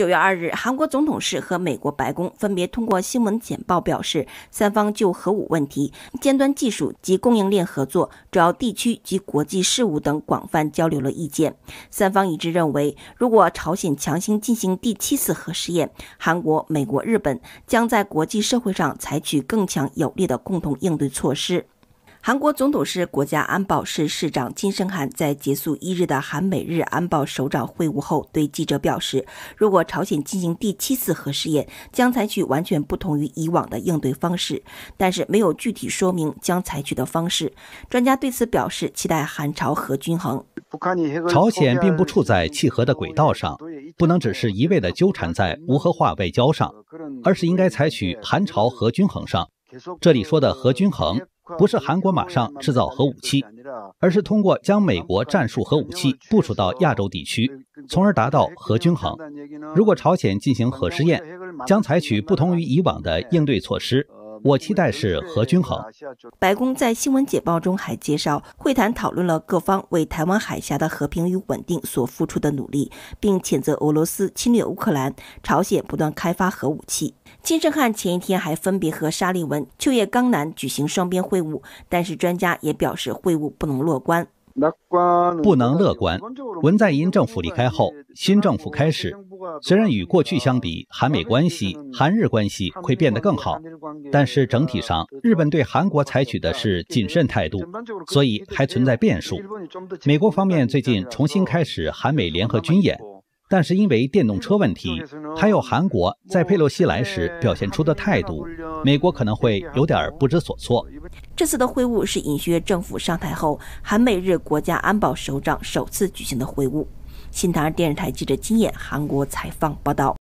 九月二日，韩国总统室和美国白宫分别通过新闻简报表示，三方就核武问题、尖端技术及供应链合作、主要地区及国际事务等广泛交流了意见。三方一致认为，如果朝鲜强行进行第七次核试验，韩国、美国、日本将在国际社会上采取更强有力的共同应对措施。韩国总统室国家安保室室长金升韩在结束一日的韩美日安保首长会晤后，对记者表示：“如果朝鲜进行第七次核试验，将采取完全不同于以往的应对方式。”但是没有具体说明将采取的方式。专家对此表示，期待韩朝核均衡。朝鲜并不处在契合的轨道上，不能只是一味的纠缠在无核化外交上，而是应该采取韩朝核均衡上。这里说的核均衡。不是韩国马上制造核武器，而是通过将美国战术核武器部署到亚洲地区，从而达到核均衡。如果朝鲜进行核试验，将采取不同于以往的应对措施。我期待是何均衡。白宫在新闻简报中还介绍，会谈讨论了各方为台湾海峡的和平与稳定所付出的努力，并谴责俄罗斯侵略乌克兰、朝鲜不断开发核武器。金正汉前一天还分别和沙利文、秋叶刚男举行双边会晤，但是专家也表示会晤不能乐观。不能乐观。文在寅政府离开后，新政府开始。虽然与过去相比，韩美关系、韩日关系会变得更好，但是整体上，日本对韩国采取的是谨慎态度，所以还存在变数。美国方面最近重新开始韩美联合军演。但是因为电动车问题，还有韩国在佩洛西来时表现出的态度，美国可能会有点不知所措。这次的会晤是尹锡悦政府上台后，韩美日国家安保首长首次举行的会晤。新唐电视台记者金燕韩国采访报道。